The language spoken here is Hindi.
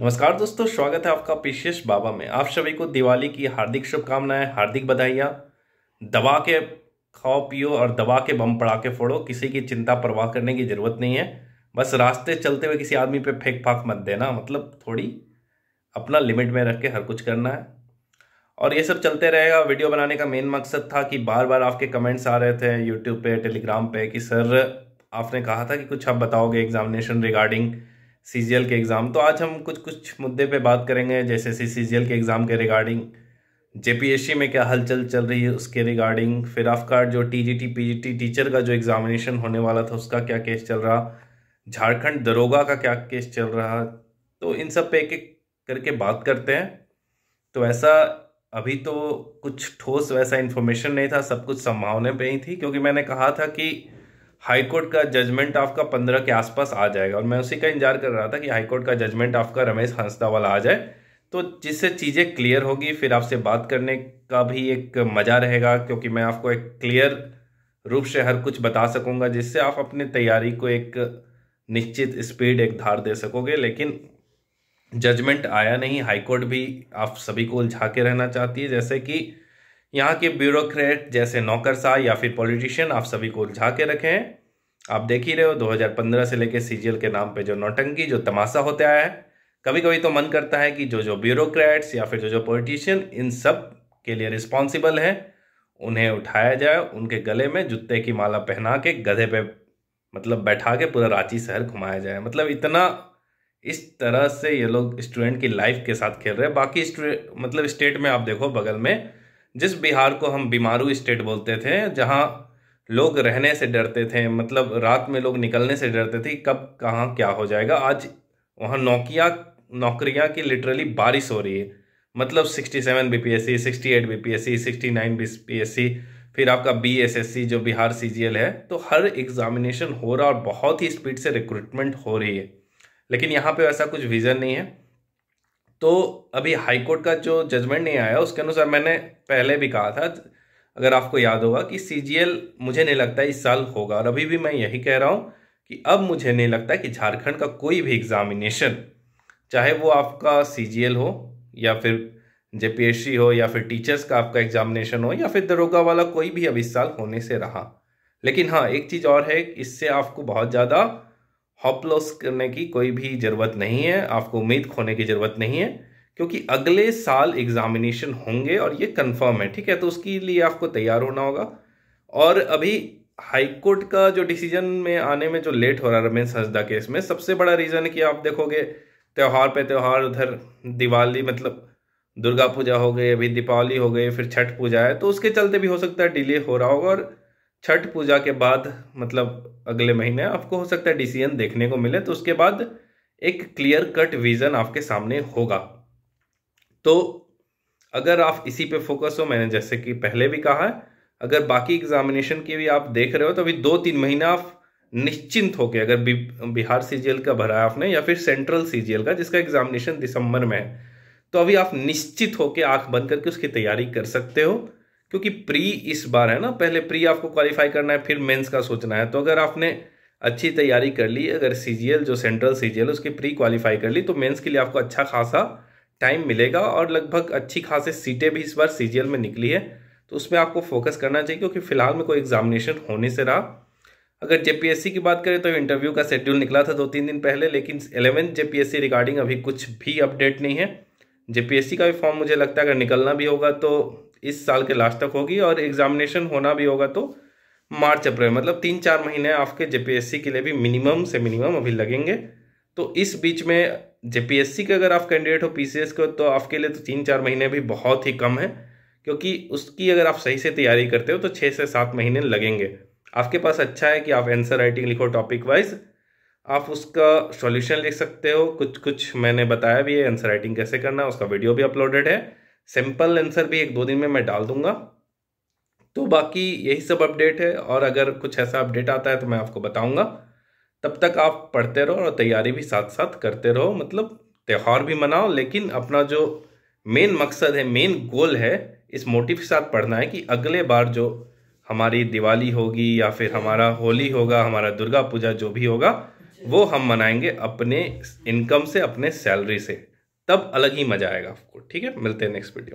नमस्कार दोस्तों स्वागत है आपका विशेष बाबा में आप सभी को दिवाली की हार्दिक शुभकामनाएं हार्दिक बधाइयाँ दवा के खाओ पियो और दवा के बम पड़ा के फोड़ो किसी की चिंता परवाह करने की ज़रूरत नहीं है बस रास्ते चलते हुए किसी आदमी पे फेंक फाक मत देना मतलब थोड़ी अपना लिमिट में रख के हर कुछ करना है और ये सब चलते रहेगा वीडियो बनाने का मेन मकसद था कि बार बार आपके कमेंट्स आ रहे थे यूट्यूब पे टेलीग्राम पे कि सर आपने कहा था कि कुछ आप बताओगे एग्जामिनेशन रिगार्डिंग सी के एग्ज़ाम तो आज हम कुछ कुछ मुद्दे पे बात करेंगे जैसे सी के एग्ज़ाम के रिगार्डिंग जे में क्या हलचल चल रही है उसके रिगार्डिंग फिर कार्ड जो टी जी टीचर का जो एग्ज़ामिनेशन होने वाला था उसका क्या केस चल रहा झारखंड दरोगा का क्या केस चल रहा तो इन सब पे एक एक करके बात करते हैं तो ऐसा अभी तो कुछ ठोस वैसा इन्फॉर्मेशन नहीं था सब कुछ संभावना पे ही थी क्योंकि मैंने कहा था कि हाईकोर्ट का जजमेंट आपका पंद्रह के आसपास आ जाएगा और मैं उसी का इंतजार कर रहा था कि हाईकोर्ट का जजमेंट आपका रमेश वाला आ जाए तो जिससे चीज़ें क्लियर होगी फिर आपसे बात करने का भी एक मज़ा रहेगा क्योंकि मैं आपको एक क्लियर रूप से हर कुछ बता सकूंगा जिससे आप अपनी तैयारी को एक निश्चित स्पीड एक धार दे सकोगे लेकिन जजमेंट आया नहीं हाईकोर्ट भी आप सभी को उलझा के रहना चाहती है जैसे कि यहाँ के ब्यूरोक्रेट जैसे नौकर साह या फिर पॉलिटिशियन आप सभी को उलझा के रखे हैं आप देख ही रहे हो 2015 से लेकर सीजीएल के नाम पे जो नौटंकी जो तमाशा होते आया है कभी कभी तो मन करता है कि जो जो ब्यूरोक्रेट्स या फिर जो जो पॉलिटिशियन इन सब के लिए रिस्पॉन्सिबल हैं उन्हें उठाया जाए उनके गले में जूते की माला पहना के गधे पे मतलब बैठा के पूरा रांची शहर घुमाया जाए मतलब इतना इस तरह से ये लोग स्टूडेंट की लाइफ के साथ खेल रहे हैं बाकी मतलब स्टेट में आप देखो बगल में जिस बिहार को हम बीमारू स्टेट बोलते थे जहाँ लोग रहने से डरते थे मतलब रात में लोग निकलने से डरते थे कब कहाँ क्या हो जाएगा आज वहाँ नौकिया नौकरियाँ की लिटरली बारिश हो रही है मतलब 67 nine B P S C फिर आपका सी जो बिहार एल है तो हर एग्जामिनेशन हो रहा और बहुत ही स्पीड से रिक्रूटमेंट हो रही है लेकिन यहाँ पे वैसा कुछ विज़न नहीं है तो अभी हाई कोर्ट का जो जजमेंट नहीं आया उसके अनुसार मैंने पहले भी कहा था अगर आपको याद होगा कि सी मुझे नहीं लगता इस साल होगा और अभी भी मैं यही कह रहा हूँ कि अब मुझे नहीं लगता कि झारखंड का कोई भी एग्ज़ामिनेशन चाहे वो आपका सी हो या फिर जे हो या फिर टीचर्स का आपका एग्जामिनेशन हो या फिर दरोगा वाला कोई भी अब इस साल होने से रहा लेकिन हाँ एक चीज़ और है इससे आपको बहुत ज़्यादा हॉपलॉस करने की कोई भी ज़रूरत नहीं है आपको उम्मीद खोने की ज़रूरत नहीं है क्योंकि अगले साल एग्ज़ामिनेशन होंगे और ये कंफर्म है ठीक है तो उसके लिए आपको तैयार होना होगा और अभी हाई कोर्ट का जो डिसीजन में आने में जो लेट हो रहा है रमेश हंसदा केस में सबसे बड़ा रीज़न है कि आप देखोगे त्यौहार पे त्यौहार उधर दिवाली मतलब दुर्गा पूजा हो गई अभी दीपावली हो गई फिर छठ पूजा है तो उसके चलते भी हो सकता है डिले हो रहा होगा और छठ पूजा के बाद मतलब अगले महीने आपको हो सकता है डिसीजन देखने को मिले तो उसके बाद एक क्लियर कट विजन आपके सामने होगा तो अगर आप इसी पे फोकस हो मैंने जैसे कि पहले भी कहा है अगर बाकी एग्जामिनेशन की भी आप देख रहे हो तो अभी दो तीन महीना आप निश्चिंत होकर अगर बिहार सीजीएल का भरा है आपने या फिर सेंट्रल सीजीएल का जिसका एग्जामिनेशन दिसंबर में है तो अभी आप निश्चित होकर आंख बंद करके उसकी तैयारी कर सकते हो क्योंकि प्री इस बार है ना पहले प्री आपको क्वालिफाई करना है फिर मेंस का सोचना है तो अगर आपने अच्छी तैयारी कर ली अगर सी जो सेंट्रल सी उसकी प्री क्वालिफाई कर ली तो मेंस के लिए आपको अच्छा खासा टाइम मिलेगा और लगभग अच्छी खासे सीटें भी इस बार सी में निकली है तो उसमें आपको फोकस करना चाहिए क्योंकि फिलहाल में कोई एग्जामिनेशन होने से रहा अगर जेपीएससी की बात करें तो इंटरव्यू का शेड्यूल निकला था दो तीन दिन पहले लेकिन एलेवेंथ जेपीएससी रिगार्डिंग अभी कुछ भी अपडेट नहीं है जेपीएससी का भी फॉर्म मुझे लगता है अगर निकलना भी होगा तो इस साल के लास्ट तक होगी और एग्जामिनेशन होना भी होगा तो मार्च अप्रैल मतलब तीन चार महीने आपके जेपीएससी के लिए भी मिनिमम से मिनिमम अभी लगेंगे तो इस बीच में जेपीएससी के अगर आप कैंडिडेट हो पीसीएस के तो आपके लिए तो तीन चार महीने भी बहुत ही कम है क्योंकि उसकी अगर आप सही से तैयारी करते हो तो छः से सात महीने लगेंगे आपके पास अच्छा है कि आप आंसर राइटिंग लिखो टॉपिक वाइज आप उसका सॉल्यूशन लिख सकते हो कुछ कुछ मैंने बताया भी है आंसर राइटिंग कैसे करना है उसका वीडियो भी अपलोडेड है सिंपल आंसर भी एक दो दिन में मैं डाल दूंगा तो बाकी यही सब अपडेट है और अगर कुछ ऐसा अपडेट आता है तो मैं आपको बताऊंगा तब तक आप पढ़ते रहो और तैयारी भी साथ साथ करते रहो मतलब त्यौहार भी मनाओ लेकिन अपना जो मेन मकसद है मेन गोल है इस मोटिव के साथ पढ़ना है कि अगले बार जो हमारी दिवाली होगी या फिर हमारा होली होगा हमारा दुर्गा पूजा जो भी होगा वो हम मनाएंगे अपने इनकम से अपने सैलरी से तब अलग ही मज़ा आएगा आपको ठीक है मिलते हैं नेक्स्ट वीडियो